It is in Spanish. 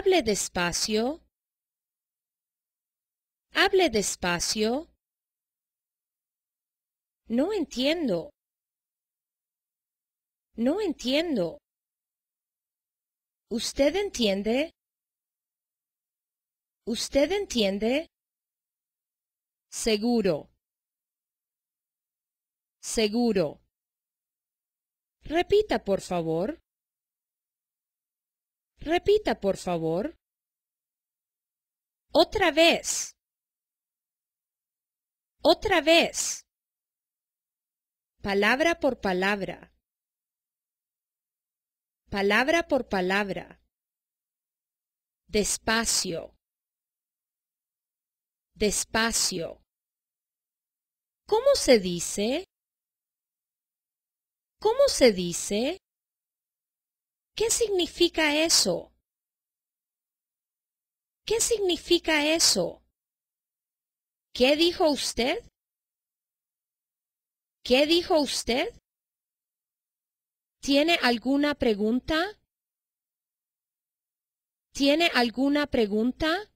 Hable despacio. Hable despacio. No entiendo. No entiendo. ¿Usted entiende? ¿Usted entiende? Seguro. Seguro. Repita, por favor. Repita, por favor. Otra vez. Otra vez. Palabra por palabra. Palabra por palabra. Despacio. Despacio. ¿Cómo se dice? ¿Cómo se dice? ¿Qué significa eso? ¿Qué significa eso? ¿Qué dijo usted? ¿Qué dijo usted? ¿Tiene alguna pregunta? ¿Tiene alguna pregunta?